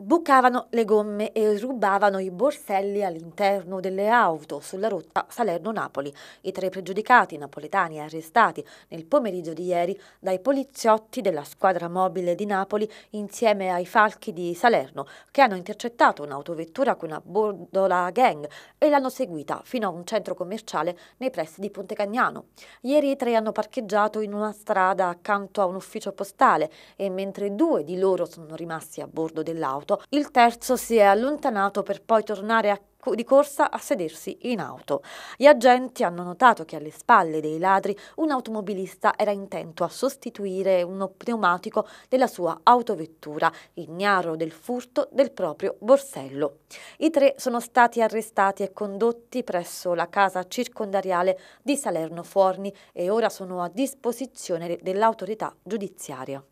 bucavano le gomme e rubavano i borselli all'interno delle auto sulla rotta Salerno-Napoli. I tre pregiudicati napoletani arrestati nel pomeriggio di ieri dai poliziotti della squadra mobile di Napoli insieme ai falchi di Salerno che hanno intercettato un'autovettura con a bordo la gang e l'hanno seguita fino a un centro commerciale nei pressi di Ponte Cagnano. Ieri i tre hanno parcheggiato in una strada accanto a un ufficio postale e mentre due di loro sono rimasti a bordo dell'auto moto, il terzo si è allontanato per poi tornare a di corsa a sedersi in auto. Gli agenti hanno notato che alle spalle dei ladri un automobilista era intento a sostituire uno pneumatico della sua autovettura, ignaro del furto del proprio borsello. I tre sono stati arrestati e condotti presso la casa circondariale di Salerno Forni e ora sono a disposizione dell'autorità giudiziaria.